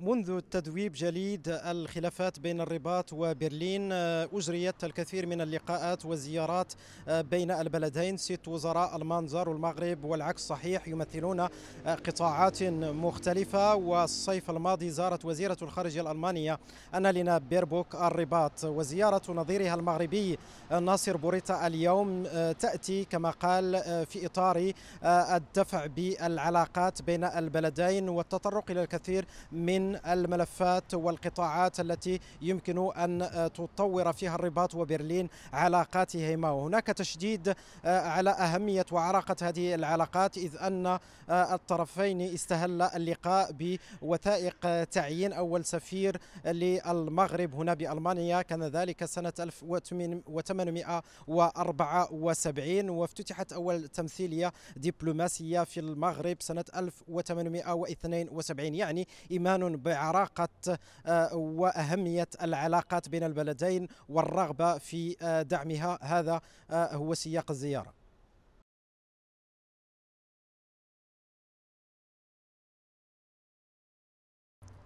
منذ تذويب جليد الخلافات بين الرباط وبرلين آه، أجريت الكثير من اللقاءات والزيارات آه، بين البلدين ست وزراء ألمان زاروا المغرب والعكس صحيح يمثلون آه، قطاعات مختلفة والصيف الماضي زارت وزيرة الخارجية الألمانية أنالينا بيربوك الرباط وزيارة نظيرها المغربي ناصر بوريتا اليوم تأتي كما قال في إطار الدفع بالعلاقات بين البلدين والتطرق إلى الكثير من من الملفات والقطاعات التي يمكن أن آه، تطور فيها الرباط وبرلين علاقاتهما وهناك تشديد آه، على أهمية وعراقة هذه العلاقات إذ أن آه، الطرفين استهل اللقاء بوثائق تعيين أول سفير للمغرب هنا بألمانيا كان ذلك سنة 1874 وافتتحت أول تمثيلية دبلوماسية في المغرب سنة 1872 يعني إيمان بعراقه آه، واهميه العلاقات بين البلدين والرغبه في آه، دعمها هذا آه، هو سياق الزياره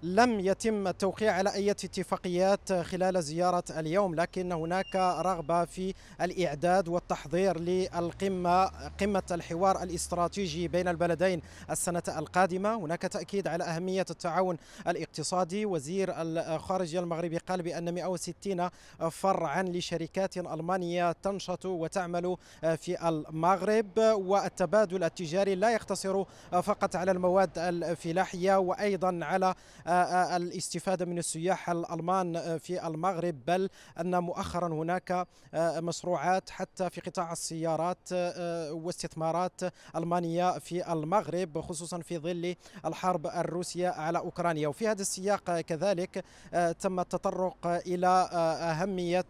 لم يتم التوقيع على أي اتفاقيات خلال زيارة اليوم لكن هناك رغبة في الإعداد والتحضير للقمة قمة الحوار الاستراتيجي بين البلدين السنة القادمة هناك تأكيد على أهمية التعاون الاقتصادي وزير الخارجية المغربي قال بأن 160 فرعا لشركات ألمانية تنشط وتعمل في المغرب والتبادل التجاري لا يقتصر فقط على المواد الفلاحية وأيضا على آه، آه، الاستفادة من السياح الألمان آه، في المغرب بل أن مؤخرا هناك مشروعات حتى في قطاع السيارات واستثمارات ألمانية في المغرب خصوصا في ظل الحرب الروسية على أوكرانيا وفي هذا السياق كذلك تم التطرق إلى أهمية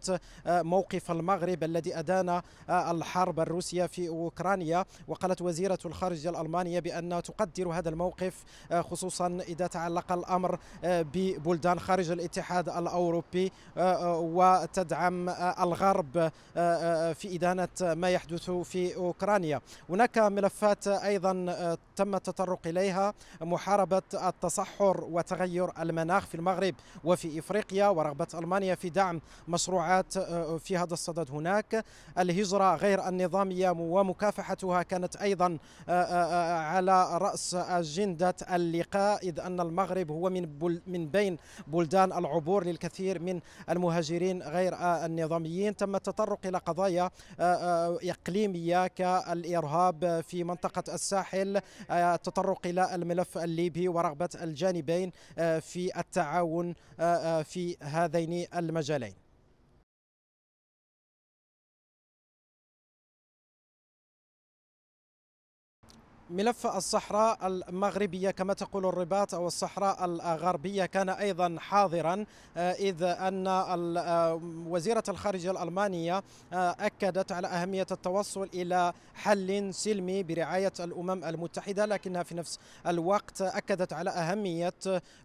موقف المغرب الذي أدان الحرب الروسية في أوكرانيا وقالت وزيرة الخارجية الألمانية بأن تقدر هذا الموقف خصوصا إذا تعلق الأمر الاستثمار آه، ببلدان خارج الاتحاد الاوروبي آه، آه، وتدعم الغرب في ادانه ما يحدث في اوكرانيا هناك ملفات ايضا تم التطرق اليها محاربه التصحر وتغير المناخ في المغرب وفي افريقيا ورغبه المانيا في دعم مشروعات في هذا الصدد هناك الهجره غير النظاميه ومكافحتها كانت ايضا على راس اجنده اللقاء اذ ان المغرب هو من من بل من بين بلدان العبور للكثير من المهاجرين غير آه، النظاميين تم التطرق إلى قضايا آه، آه، إقليمية كالإرهاب في منطقة الساحل التطرق إلى الملف الليبي ورغبة الجانبين في التعاون في هذين المجالين ملف الصحراء المغربية كما تقول الرباط أو الصحراء الغربية كان أيضا حاضرا آه، إذ أن آه، وزيرة الخارجية الألمانية آه، أكدت على أهمية التوصل إلى حل سلمي برعاية الأمم المتحدة لكنها في نفس الوقت أكدت على أهمية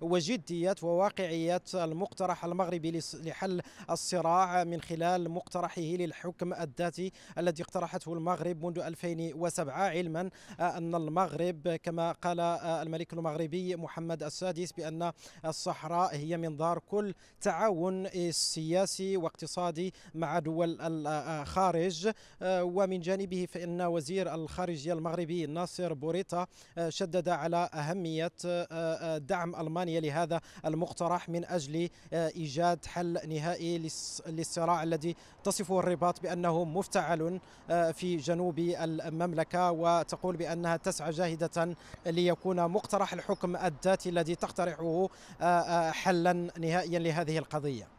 وجدية وواقعية المقترح المغربي لحل الصراع من خلال مقترحه للحكم الذاتي الذي اقترحته المغرب منذ 2007 علما أن المغرب كما قال آه، الملك المغربي محمد السادس بأن الصحراء هي منظار كل تعاون سياسي واقتصادي مع دول الخارج آه، آه، ومن جانبه فإن وزير الخارجية المغربي ناصر بوريطة شدد على أهمية دعم ألمانيا لهذا المقترح من أجل إيجاد حل نهائي للصراع الذي تصفه الرباط بأنه مفتعل في جنوب المملكة وتقول بأنها تسعى جاهدة ليكون مقترح الحكم الذاتي الذي تقترحه آه، آه، حلا نهائيا لهذه القضية